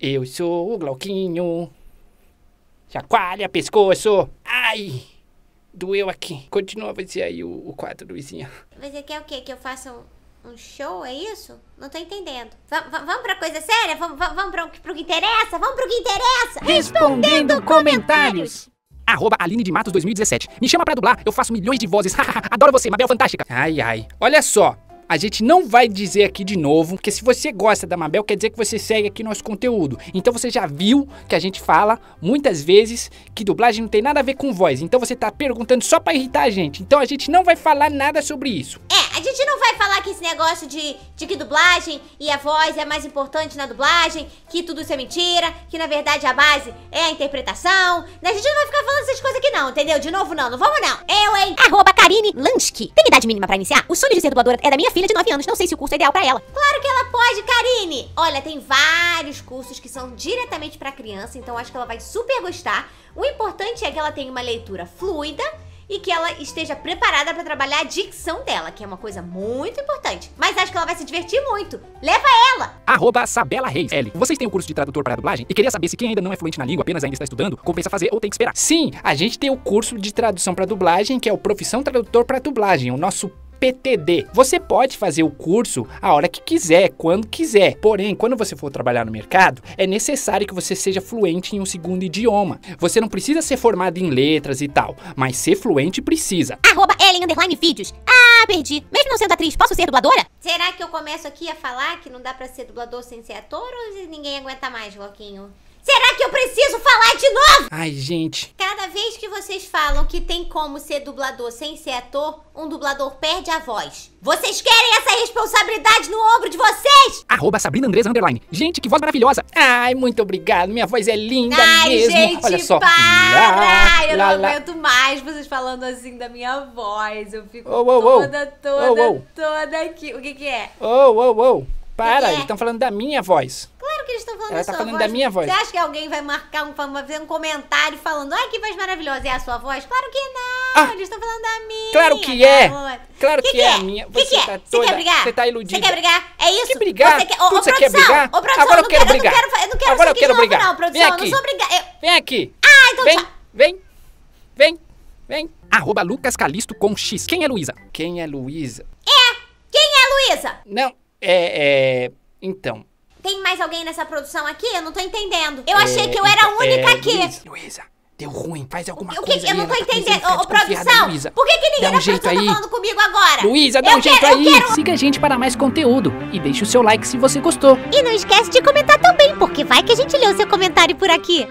Eu sou o Glauquinho. Chacoalha, pescoço. Ai! Doeu aqui. Continua você aí o, o quadro, Luizinha. Você quer o quê? Que eu faça um, um show? É isso? Não tô entendendo. V vamos pra coisa séria? V vamos pra, pro que interessa? Vamos pro que interessa! Respondendo, Respondendo comentários. comentários. Arroba Aline de Matos 2017. Me chama pra dublar, eu faço milhões de vozes. Adoro você, Mabel Fantástica. Ai, ai. Olha só, a gente não vai dizer aqui de novo, porque se você gosta da Mabel, quer dizer que você segue aqui nosso conteúdo. Então você já viu que a gente fala muitas vezes que dublagem não tem nada a ver com voz. Então você tá perguntando só para irritar a gente. Então a gente não vai falar nada sobre isso. É, a gente gente não vai falar que esse negócio de, de que dublagem e a voz é mais importante na dublagem, que tudo isso é mentira, que na verdade a base é a interpretação. Né? A gente não vai ficar falando essas coisas aqui não, entendeu? De novo não, não vamos não. Eu, hein? Arroba Karine Lansky. Tem idade mínima pra iniciar? O sonho de ser dubladora é da minha filha de 9 anos, não sei se o curso é ideal pra ela. Claro que ela pode, Karine! Olha, tem vários cursos que são diretamente pra criança, então acho que ela vai super gostar. O importante é que ela tenha uma leitura fluida, e que ela esteja preparada para trabalhar a dicção dela, que é uma coisa muito importante. Mas acho que ela vai se divertir muito. Leva ela! Arroba Sabela Reis L. Vocês têm o um curso de tradutor para dublagem e queria saber se quem ainda não é fluente na língua, apenas ainda está estudando, compensa fazer ou tem que esperar. Sim, a gente tem o curso de tradução para dublagem, que é o Profissão Tradutor para Dublagem, o nosso PTD. Você pode fazer o curso a hora que quiser, quando quiser. Porém, quando você for trabalhar no mercado, é necessário que você seja fluente em um segundo idioma. Você não precisa ser formado em letras e tal, mas ser fluente precisa. Arroba Ellen Vídeos. Ah, perdi. Mesmo não sendo atriz, posso ser dubladora? Será que eu começo aqui a falar que não dá pra ser dublador sem ser ator ou ninguém aguenta mais, Loquinho? Será que eu preciso falar de novo? Ai, gente. Cada vocês falam que tem como ser dublador sem ser ator, um dublador perde a voz. Vocês querem essa responsabilidade no ombro de vocês? Arroba Sabrina Andresa Underline. Gente, que voz maravilhosa. Ai, muito obrigado. Minha voz é linda Ai, mesmo. Gente, Olha só. para! eu lá, não lá. aguento mais vocês falando assim da minha voz. Eu fico oh, oh, toda, oh. toda, toda aqui. O que que é? Ô, ô, ô. Para, é? estão falando da minha voz falando Ela da tá sua falando voz. da minha voz. Você acha que alguém vai marcar um, fazer um comentário falando, ai, que voz maravilhosa, é a sua voz? Claro que não, ah, eles estão falando da minha. Claro que tá é. Claro que, que, é que é? a minha. você que é? tá é? toda, quer brigar? Você tá iludido. Você quer brigar? É isso? Quer brigar? Você quer, ô, ô, produção, quer brigar? Ô, produção, Agora eu não quero brigar. Eu não quero, eu não quero Agora eu quero novo, brigar. Não, produção, Vem aqui. eu não sou brigar. Eu... Vem aqui. Ah, então Vem, tchau. vem, vem, vem. Arroba Lucas Calisto com X. Quem é Luísa? Quem é Luísa? É, quem é Luísa? Não, é... é... Então, mais alguém nessa produção aqui? Eu não tô entendendo. Eu achei que eu era a é, única é, aqui. Luísa, deu ruim, faz alguma o, que, coisa. Eu não tô entendendo. Ô, produção, por que, que ninguém um tá aí. tá falando comigo agora? Luísa, dá eu um quero, jeito aí. Quero... Siga a gente para mais conteúdo e deixe o seu like se você gostou. E não esquece de comentar também, porque vai que a gente lê o seu comentário por aqui.